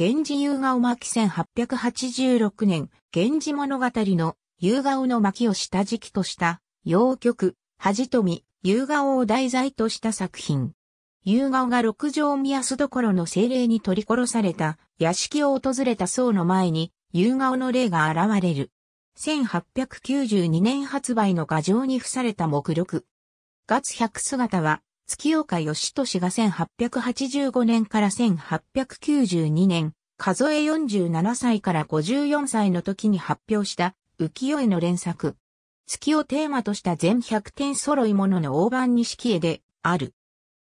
源氏夕顔巻1886年、源氏物語の夕顔の巻を下敷きとした、洋曲、恥富、夕顔を題材とした作品。夕顔が六条宮こ所の精霊に取り殺された屋敷を訪れた僧の前に夕顔の霊が現れる。1892年発売の画像に付された目録。月百姿は月岡義俊が1885年から1892年、数え47歳から54歳の時に発表した浮世絵の連作。月をテーマとした全100点揃いものの大判錦絵である。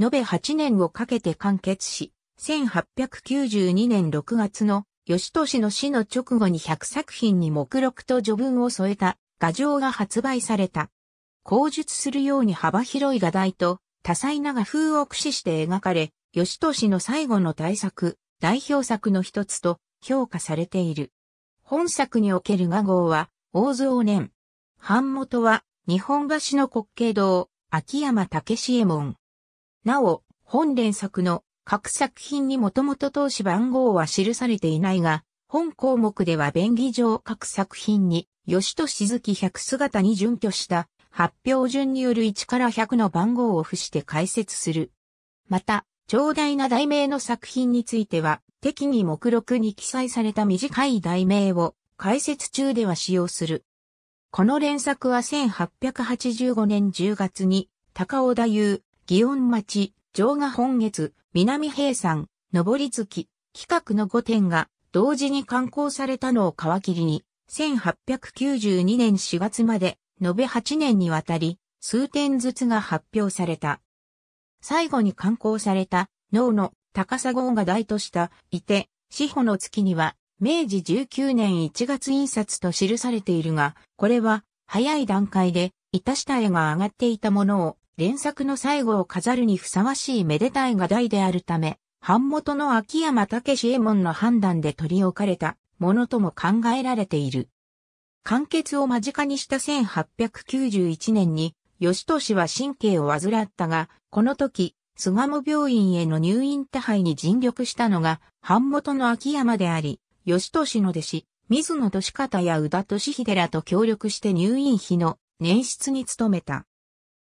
延べ8年をかけて完結し、1892年6月の吉俊の死の直後に100作品に目録と序文を添えた画像が発売された。口述するように幅広い画題と多彩な画風を駆使して描かれ、吉俊の最後の大作、代表作の一つと評価されている。本作における画号は、大蔵年。版元は、日本橋の国慶堂、秋山武志右衛門。なお、本連作の各作品にもともと当時番号は記されていないが、本項目では便宜上各作品に、吉としずき百姿に準拠した発表順による1から100の番号を付して解説する。また、長大な題名の作品については、適宜目録に記載された短い題名を解説中では使用する。この連作は1885年10月に、高尾太夫、祇園町、城が本月、南平山、上月、企画の5点が同時に刊行されたのを皮切りに、1892年4月まで延べ8年にわたり、数点ずつが発表された。最後に刊行された、脳の高砂号が台とした、いて、四保の月には、明治19年1月印刷と記されているが、これは、早い段階で、いたした絵が上がっていたものを、連作の最後を飾るにふさわしいめでたい画題であるため、版元の秋山武志右衛門の判断で取り置かれたものとも考えられている。完結を間近にした1891年に、義俊は神経を患ったが、この時、菅野病院への入院手配に尽力したのが、版元の秋山であり、義俊の弟子、水野利方や宇田利秀らと協力して入院費の捻出に努めた。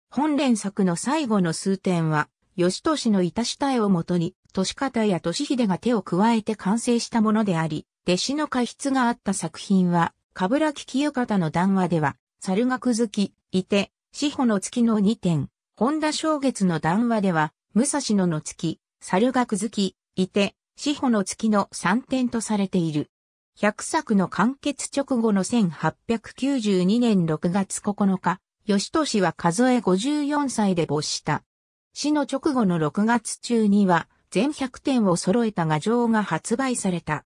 本連作の最後の数点は、義俊のいたした絵をもとに、利方や利秀が手を加えて完成したものであり、弟子の過失があった作品は、ラキキきカ方の談話では、猿楽好き、いて、志保の月の2点、本田正月の談話では、武蔵野の月、猿楽好き、いて、志保の月の3点とされている。100作の完結直後の1892年6月9日、吉俊は数え54歳で没した。死の直後の6月中には、全100点を揃えた画像が発売された。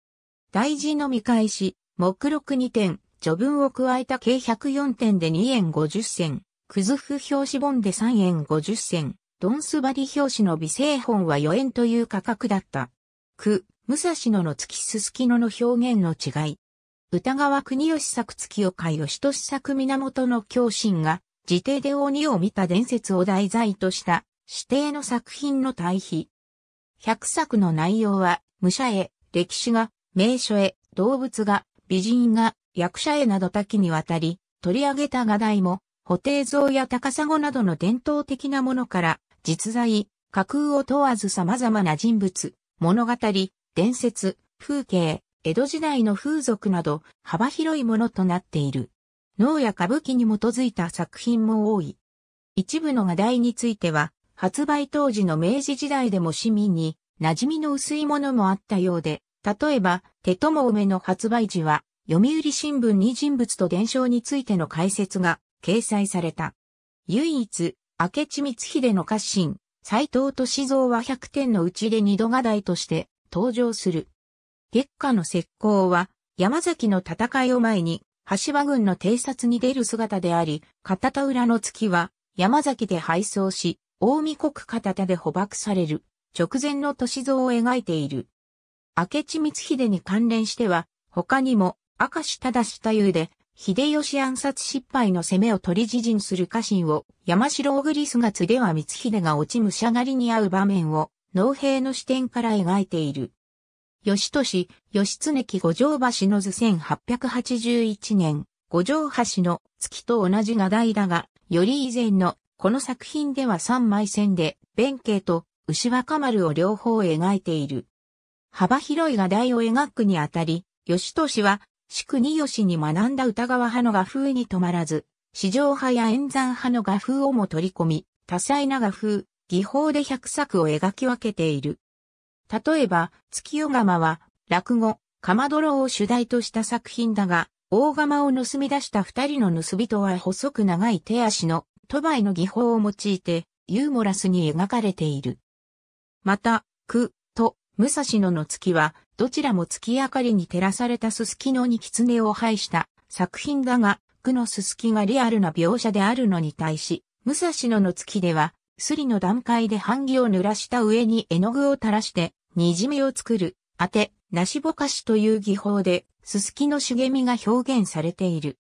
大事の見返し、目録2点、序文を加えた計104点で2円50銭、クズフ表紙本で3円50銭、ドンスバリ表紙の微生本は4円という価格だった。区、武蔵野の月すすきのの表現の違い。歌川国吉作月を会吉俊作源の教心が、自邸で鬼を見た伝説を題材とした指定の作品の対比。100作の内容は、武者へ、歴史が、名所へ、動物が、美人が、役者絵など多岐にわたり、取り上げた画題も、布袋像や高砂などの伝統的なものから、実在、架空を問わず様々な人物、物語、伝説、風景、江戸時代の風俗など幅広いものとなっている。能や歌舞伎に基づいた作品も多い。一部の画題については、発売当時の明治時代でも市民に馴染みの薄いものもあったようで、例えば、手友梅の発売時は、読売新聞に人物と伝承についての解説が掲載された。唯一、明智光秀の家臣、斎藤敏蔵は100点のうちで二度画題として登場する。月下の石膏は、山崎の戦いを前に、橋場軍の偵察に出る姿であり、片田浦の月は、山崎で敗走し、大見国片田で捕獲される、直前の歳像を描いている。明智光秀に関連しては、他にも、明石忠下優で、秀吉暗殺失敗の攻めを取り自陣する家臣を、山城小栗姿では光秀が落ち武者狩りに遭う場面を、農兵の視点から描いている。吉俊、吉常記五条橋の図1881年、五条橋の月と同じ画題だが、より以前のこの作品では三枚線で、弁慶と牛若丸を両方描いている。幅広い画題を描くにあたり、吉俊は宿二吉に学んだ歌川派の画風に止まらず、四場派や演山派の画風をも取り込み、多彩な画風、技法で百作を描き分けている。例えば、月夜釜は、落語、釜泥を主題とした作品だが、大釜を盗み出した二人の盗人は細く長い手足の、トバイの技法を用いて、ユーモラスに描かれている。また、く、と、武蔵野の月は、どちらも月明かりに照らされたススキのに狐を配した作品だが、区のすすきがリアルな描写であるのに対し、武蔵野の月では、すりの段階で版木を濡らした上に絵の具を垂らして、にじみを作る、当て、なしぼかしという技法で、ススキの茂みが表現されている。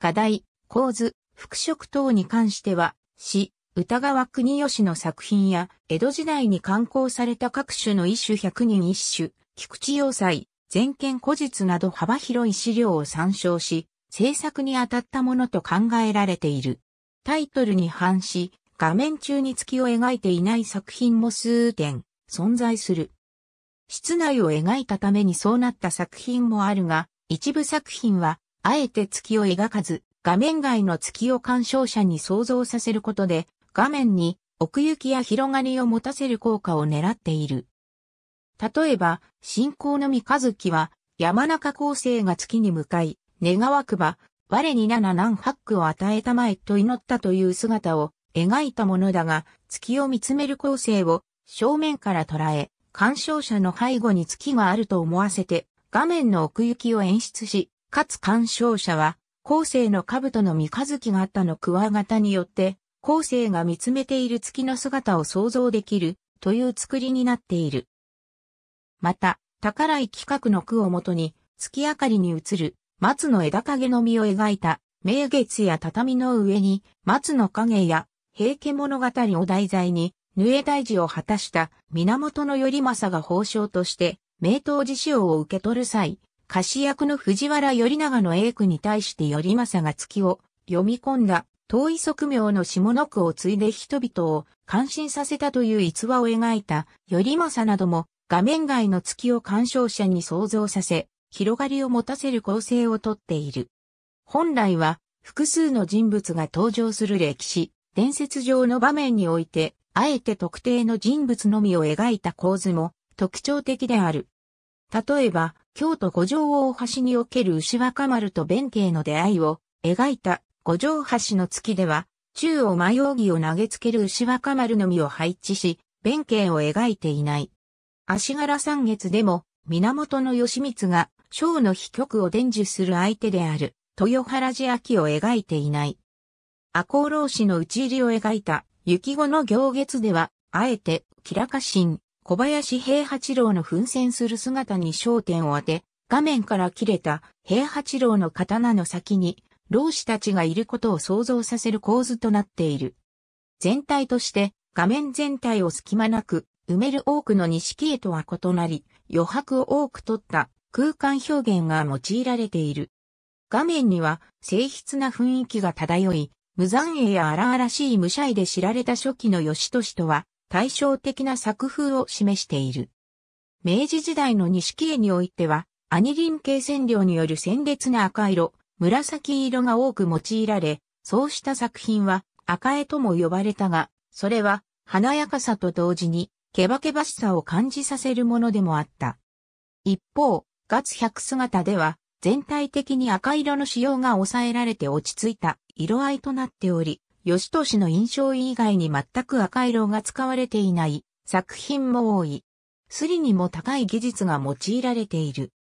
課題、構図、服飾等に関しては、詩、歌川国吉の作品や、江戸時代に刊行された各種の一種百人一種、菊池要塞、全権古実など幅広い資料を参照し、制作に当たったものと考えられている。タイトルに反し、画面中に月を描いていない作品も数点存在する。室内を描いたためにそうなった作品もあるが、一部作品は、あえて月を描かず、画面外の月を鑑賞者に想像させることで、画面に奥行きや広がりを持たせる効果を狙っている。例えば、信仰の三日月は、山中高生が月に向かい、願わくば、我に七難八苦を与えたまえと祈ったという姿を描いたものだが、月を見つめる構成を正面から捉え、鑑賞者の背後に月があると思わせて、画面の奥行きを演出し、かつ鑑賞者は、後世の兜の三日月があったのクワガタによって、後世が見つめている月の姿を想像できるという作りになっている。また、宝井企画の句をもとに、月明かりに映る松の枝影の実を描いた、明月や畳の上に松の影や平家物語を題材に、縫え大事を果たした源頼政が法相として、名刀寺書を受け取る際、歌詞役の藤原頼長の英句に対して頼政が月を読み込んだ遠い側名の下の句を継いで人々を感心させたという逸話を描いた頼政なども画面外の月を鑑賞者に想像させ、広がりを持たせる構成をとっている。本来は、複数の人物が登場する歴史、伝説上の場面において、あえて特定の人物のみを描いた構図も特徴的である。例えば、京都五条大橋における牛若丸と弁慶の出会いを描いた五条橋の月では、宙を迷う儀を投げつける牛若丸のみを配置し、弁慶を描いていない。足柄山月でも、源義満が、章の秘局を伝授する相手である、豊原寺秋を描いていない。赤穂浪士の討ち入りを描いた、雪後の行月では、あえて、キラカシン、小林平八郎の奮戦する姿に焦点を当て、画面から切れた平八郎の刀の先に、老子たちがいることを想像させる構図となっている。全体として、画面全体を隙間なく、埋める多くの錦絵とは異なり、余白を多く取った空間表現が用いられている。画面には、静筆な雰囲気が漂い、無残影や荒々しい無彩で知られた初期の義俊とは、対照的な作風を示している。明治時代の錦絵においては、アニリン系染料による鮮烈な赤色、紫色が多く用いられ、そうした作品は赤絵とも呼ばれたが、それは華やかさと同時にケバケバしさを感じさせるものでもあった。一方、月ツ百姿では、全体的に赤色の仕様が抑えられて落ち着いた色合いとなっており、吉俊の印象以外に全く赤色が使われていない作品も多い。スリにも高い技術が用いられている。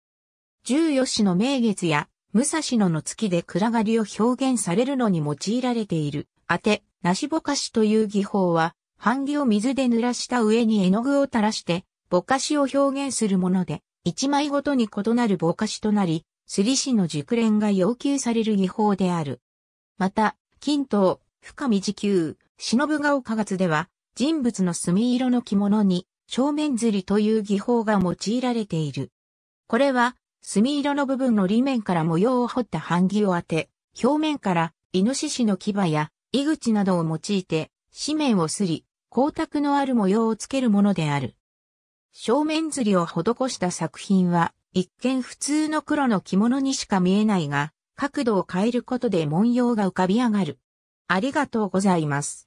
十四の名月や武蔵野の月で暗がりを表現されるのに用いられている、当て、なしぼかしという技法は、版木を水で濡らした上に絵の具を垂らして、ぼかしを表現するもので、一枚ごとに異なるぼかしとなり、すり師の熟練が要求される技法である。また、金刀、深み時給、忍ぶが丘月では、人物の墨色の着物に、正面ずりという技法が用いられている。これは、墨色の部分の裏面から模様を彫った版木を当て、表面から、イノシシの牙や、井口などを用いて、紙面をすり、光沢のある模様をつけるものである。正面釣りを施した作品は、一見普通の黒の着物にしか見えないが、角度を変えることで文様が浮かび上がる。ありがとうございます。